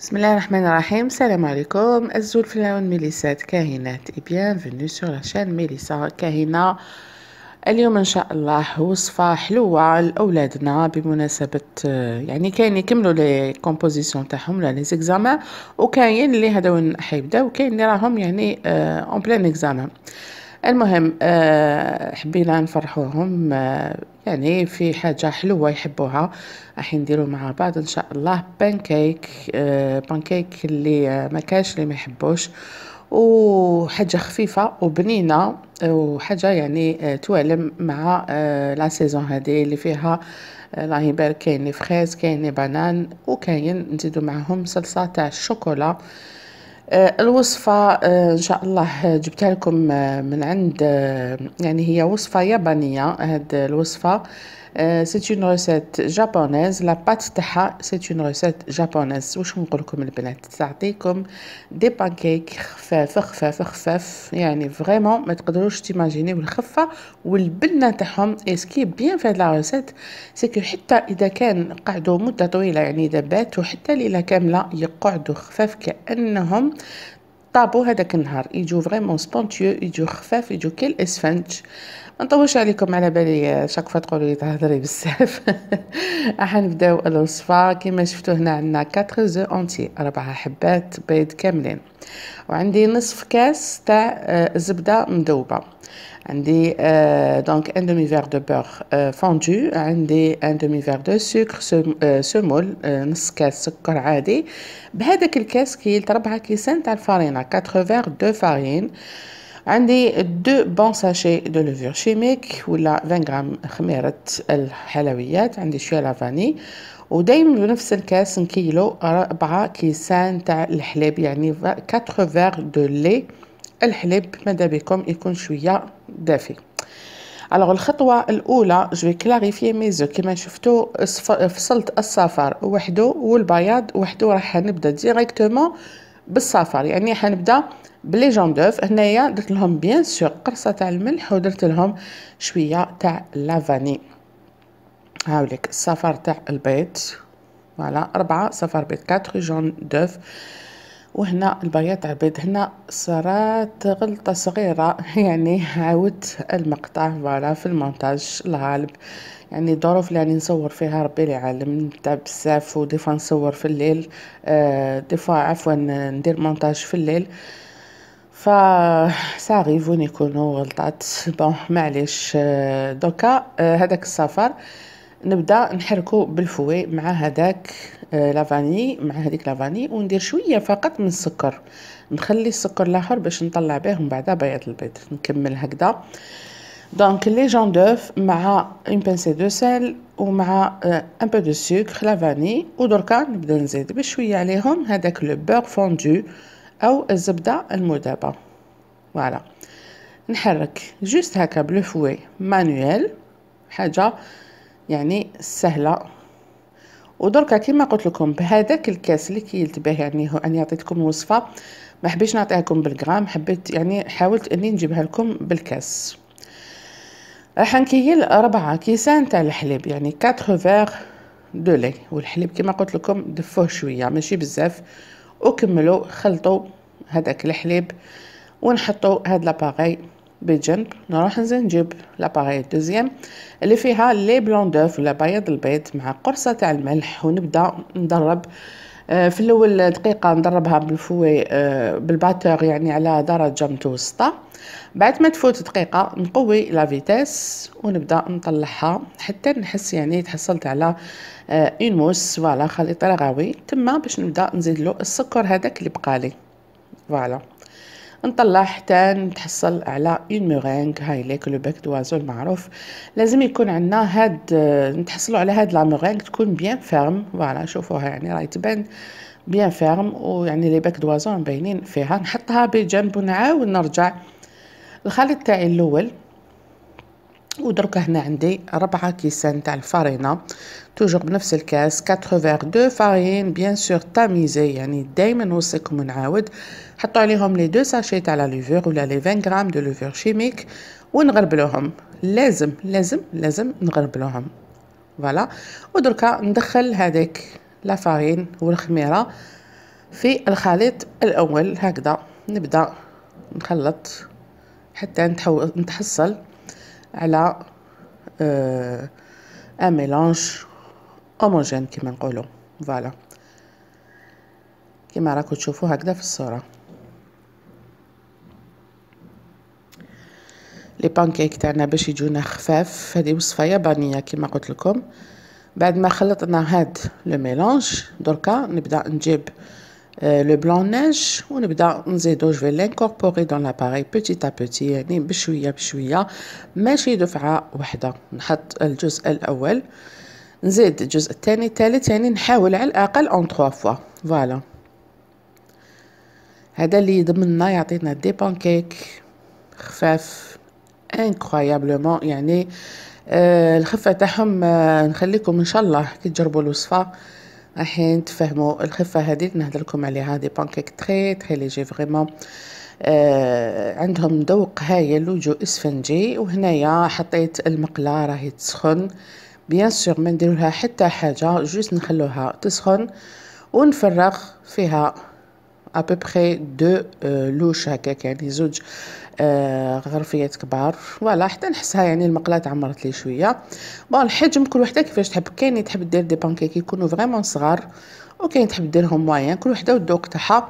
بسم الله الرحمن الرحيم السلام عليكم الزول في العون ميليسات كاهنات اي فينو سور لاشين ميليسا كاهنه اليوم ان شاء الله وصفه حلوه لاولادنا بمناسبه eh، يعني كاين يكملوا لي كومبوزيسيون تاعهم لي زيكزامان وكاين اللي هذا حيبداو وكاين اللي راهم يعني اون بلان اكزامان المهم آه، حبينا نفرحوهم آه، يعني في حاجة حلوة يحبوها راح نديرو مع بعض ان شاء الله بانكيك آه، بانكيك اللي ما كاش اللي ما يحبوش وحاجة خفيفة وبنينة وحاجة يعني توالم مع لا سيزون هذه اللي فيها راهي يبارك كاين لي فخيز كاين لي بانان وكاين نزيدو معهم صلصة تاع الشوكولا آه، الوصفة آه، إن شاء الله آه، جبتها لكم من عند يعني هي وصفة يابانية هاد الوصفة سيت اون ريسيت جابونيز لا بات تاعها سيت اون ريسيت جابونيز واش نقول لكم البنات تعطيكم دي بانكيك خفاف خفاف خفاف يعني فريمون ما تقدروش تيماجينيو الخفه والبنه تاعهم اسكي بيان في هاد لا روسيت سكو حتى اذا كان قعدوا مده طويله يعني دابات وحتى ليله كامله يقعدوا خفاف كانهم طابو هذاك النهار يجو فريمون سبونتيو يجو خفاف يجو كي الاسفنج ما نطولش عليكم على بالي شاك فوا تقولوا لي تهضري بزاف راح نبداو الوصفه كما شفتوا هنا عندنا 4 زو اونتي اربعه حبات بيض كاملين وعندي نصف كاس تاع آه، زبده مذوبه عندي دونك ان دومي فير دو بور فوندو عندي ان دومي فير دو سكر سمول آه، نص كاس سكر عادي بهذاك الكاس كيلت ربعة كيسان تاع الفارينة 4 فير دو فارين عندي دو بون ساشي دو لوفور شيميك ولا 20 غرام خميرة الحلويات عندي شوية لافاني ودايما بنفس الكاس نكيلو ربعة كيسان تاع الحليب يعني 4 فير دو لي الحليب ماذا بكم يكون شويه دافي الوغ الخطوه الاولى جو كلاريفي ميزو كيما شفتو فصلت السفر وحده والبياض وحده راح نبدا ديريكتومون بالسفر يعني حنبدا بلي جون دوف هنايا درت لهم بيان سور قرصه تاع الملح ودرت لهم شويه تاع لافاني هاوليك السفر تاع البيض فوالا ربعة صفر بيض 4 جون دوف وهنا البياض عبيد هنا صارت غلطة صغيرة يعني عاودت المقطع فوالا في المونتاج الغالب يعني الظروف اللي راني نصور فيها ربي اللي عالم نتعب بزاف وديفا نصور في الليل آه ديفا عفوا ندير مونتاج في الليل ف ساغيفون يكونوا غلطات بون معليش آه دوكا آه هذاك السفر نبدا نحركو بالفوي مع هذاك آه، لافاني مع هذيك لافاني وندير شويه فقط من السكر نخلي السكر الاخر باش نطلع به من بعد بياض البيض نكمل هكذا دونك لي جون دوف مع اون بانسي دو سال ومع ان بو دو سكر لافاني ودركا نبدا نزيد بشويه عليهم هذاك لو بور فوندو او الزبده المذابه فوالا نحرك جوست هكا بلو فوي مانويل حاجه يعني سهله ودركا كما قلت لكم بهذاك الكاس اللي به يعني هو اني عطيت لكم وصفه ما حبيتش نعطيها لكم بالغرام حبيت يعني حاولت اني نجيبها لكم بالكاس راح نكيل ربعة كيسان تاع الحليب يعني 4 فيغ دو لي والحليب كما قلت لكم دفوه شويه ماشي بزاف وكملوا خلطوا هذاك الحليب ونحطوا هاد لاباغي بجنب نروح نزيد نجيب لاباري دوزيام اللي فيها لي بلون دوف ولا بياض البيض مع قرصه تاع الملح ونبدا ندرب آه، في الاول دقيقه ندربها بالفوي آه، بالباتور يعني على درجه متوسطه بعد ما تفوت دقيقه نقوي لا فيتيس ونبدا نطلعها حتى نحس يعني تحصلت على اون موس فوالا خليط رغوي تما باش نبدا نزيد له السكر هذاك اللي بقالي فوالا نطلع حتى نتحصل على اون مورينغ هاي ليك لو باك دوازو المعروف لازم يكون عندنا هاد نتحصلوا على هاد لا مورينغ تكون بيان فيرم فوالا شوفوها يعني راهي تبان بيان فيرم ويعني لي باك دوازو مبينين فيها نحطها بجنب ونعاود نرجع الخليط تاعي الاول ودركا هنا عندي ربعة كيسان تاع الفارينة توجور بنفس الكاس 4 فيغ دو فارين بيان سور تاميزي يعني دايما نوصيكم نعاود حطو عليهم لي دو ساشي تاع لا لوفور ولا لي فان غرام دو ليفور شيميك ونغربلوهم لازم لازم لازم نغربلوهم فوالا ودركا ندخل هذيك لا فارين والخميره في الخليط الاول هكذا نبدا نخلط حتى نتحصل على ان ميلانج هوموجين كما نقولوا فوالا كما راكم تشوفوا هكذا في الصوره لي بانكيك تاعنا باش يجونا خفاف هذه وصفه يابانيه كما قلت لكم بعد ما خلطنا هاد لو ميلانج دركا نبدا نجيب آه لو بلون نيج ونبدا نزيدو جو لانكوربوري دون لاباري بوتيت ا بوتيت يعني بشويه بشويه ماشي دفعه وحده نحط الجزء الاول نزيد الجزء الثاني الثالث يعني نحاول على الاقل اون تخوا فوا فوالا هذا اللي يضمننا يعطينا دي بانكيك خفاف انكرويابلومون يعني آه الخفه تاعهم آه نخليكم ان شاء الله كي تجربوا الوصفه راحين تفهموا الخفه هذه نهضر لكم عليها دي بانكيك تري تري ليجي فريمون آه عندهم ذوق هايل وجو اسفنجي وهنايا حطيت المقله راهي تسخن بيان سور ما نديرولها حتى حاجه جوست نخلوها تسخن ونفرغ فيها ابوبخي دو لوش هكاك يعني زوج آه، غرفيات كبار فوالا حتى نحسها يعني المقله تعمرت لي شويه بون الحجم كل وحده كيفاش تحب كاين تحب دير دي بانكيك يكونوا فريمون صغار وكاين تحب ديرهم موين كل وحده والذوق تاعها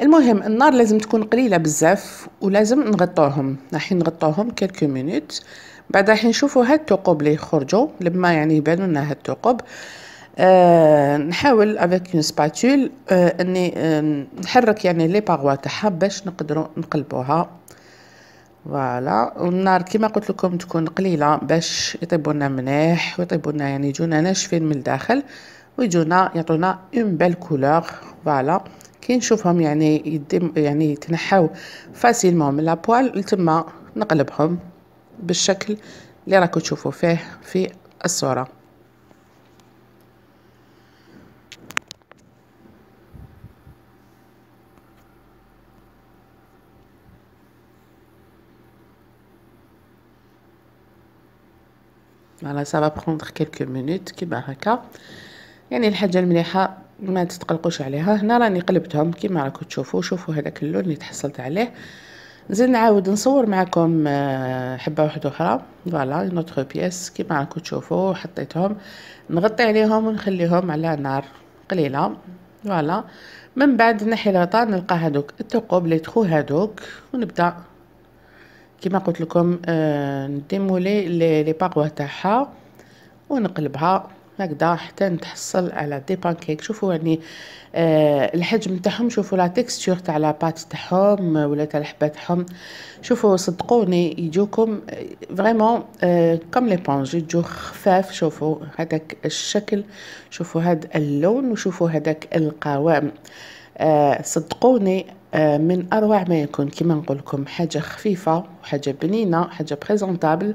المهم النار لازم تكون قليله بزاف ولازم نغطوهم راح نغطوهم كلكو مينوت بعد راح نشوفوا هاد الثقوب اللي يخرجوا لما يعني يبانوا لنا هاد الثقوب آه، نحاول افيك اون سباتول اني نحرك يعني لي باغوا تاعها باش نقدروا نقلبوها فوالا والنار كيما قلت لكم تكون قليله باش يطيبوا لنا مليح ويطيبوا لنا يعني يجونا ناشفين من الداخل ويجونا يعطونا اون بيل كولور فوالا كي نشوفهم يعني يدم يعني يتنحاو فاسيلمون من لابوال تما نقلبهم بالشكل اللي راكو تشوفوا فيه في الصوره فوالا سافا بخوندر كيلكو مينوت كيما هكا يعني الحاجه المليحه ما تتقلقوش عليها هنا راني قلبتهم كيما راكم تشوفوا شوفوا هذاك اللون اللي تحصلت عليه نزيد نعاود نصور معكم حبه واحده اخرى فوالا نوتر بياس كيما راكم تشوفوا حطيتهم نغطي عليهم ونخليهم على نار قليله فوالا من بعد نحي الغطاء نلقى هادوك الثقوب لي تخو هادوك ونبدا كما قلت لكم آه، نديمولي لي باغوا تاعها ونقلبها هكذا حتى نتحصل على دي بانكيك شوفوا يعني آه الحجم تاعهم شوفوا لا تيكستور تاع لا بات تاعهم ولا تاع الحبه تاعهم شوفوا صدقوني يجوكم آه، فريمون آه كوم لي بونج يجو خفاف شوفوا هذاك الشكل شوفوا هذا اللون وشوفوا هذاك القوام آه صدقوني آه، من اروع ما يكون كما نقول لكم حاجه خفيفه وحاجه بنينه حاجه بريزونطابل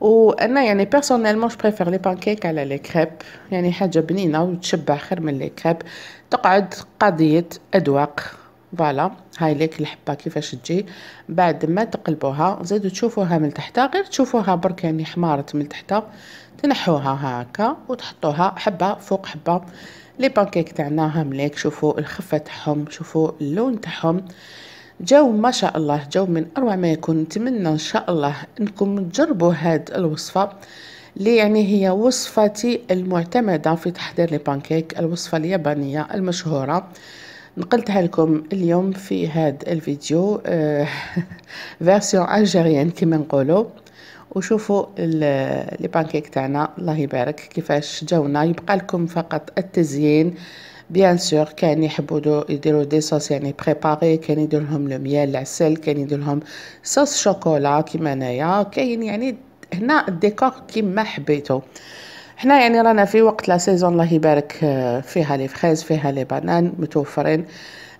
وانا يعني بيرسونيلمون جو بريفير لي بانكيك على لي كريب يعني حاجه بنينه وتشبع خير من لي كريب تقعد قضيه اذواق فوالا هاي ليك الحبه كيفاش تجي بعد ما تقلبوها زيدو تشوفوها من تحت غير تشوفوها برك يعني حمارت من تحت تنحوها هكا وتحطوها حبه فوق حبه لي بانكيك تاعنا هامليك شوفوا الخفه تاعهم شوفوا اللون تاعهم جو ما شاء الله جو من اروع ما يكون نتمنى ان شاء الله انكم تجربوا هاد الوصفه لي يعني هي وصفتي المعتمده في تحضير لي بانكيك الوصفه اليابانيه المشهوره نقلتها لكم اليوم في هاد الفيديو فيرسيون الجيريان كما نقولوا وشوفوا بانكيك تاعنا الله يبارك كيفاش جاونا يبقى لكم فقط التزيين بيان سور كان يحبوا يديروا دي صوص يعني بريباري كان يدير لهم لو ميال العسل كان يدير لهم صوص شوكولا كيما انايا كاين يعني هنا الديكور كيما حبيتو حنا يعني رانا في وقت لا سيزون الله يبارك فيها لي فخيز فيها لي بانان متوفرين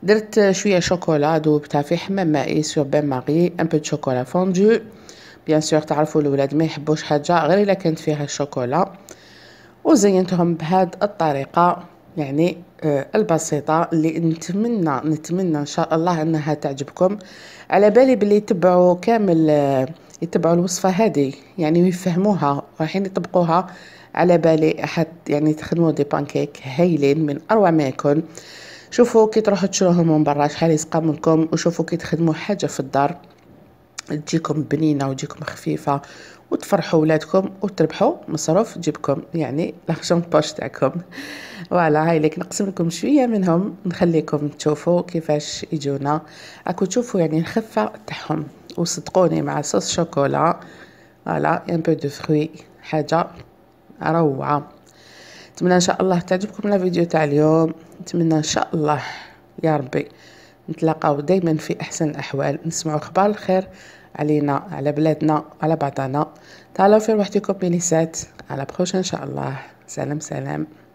درت شويه شوكولا دوبتها في حمام مائي سور بان ماري ان بو شوكولا فوندو بيان سور تعرفوا الولاد ما يحبوش حاجه غير الا كانت فيها الشوكولا وزينتهم بهاد الطريقه يعني آه، البسيطه اللي نتمنى نتمنى ان شاء الله انها تعجبكم على بالي بلي يتبعوا كامل آه، يتبعوا الوصفه هذه يعني يفهموها رايحين يطبقوها على بالي احد يعني تخدموا دي بانكيك هايلين من اروع ما يكون شوفوا كي تروحوا تشروهم من برا شحال لكم وشوفوا كي تخدموا حاجه في الدار تجيكم بنينه وتجيكم خفيفه وتفرحوا ولادكم وتربحوا مصروف جيبكم يعني لارجون بوش تاعكم فوالا هاي لك نقسم لكم شويه منهم نخليكم تشوفوا كيفاش يجونا اكو تشوفوا يعني الخفه تاعهم وصدقوني مع صوص شوكولا فوالا ان بو دو فروي حاجه روعه نتمنى ان شاء الله تعجبكم لا فيديو تاع اليوم نتمنى ان شاء الله يا ربي نتلاقاو دايما في احسن الاحوال نسمعوا اخبار الخير علينا على بلادنا على بعضنا تعالوا في روحتكم بلسات على بخوش ان شاء الله سلام سلام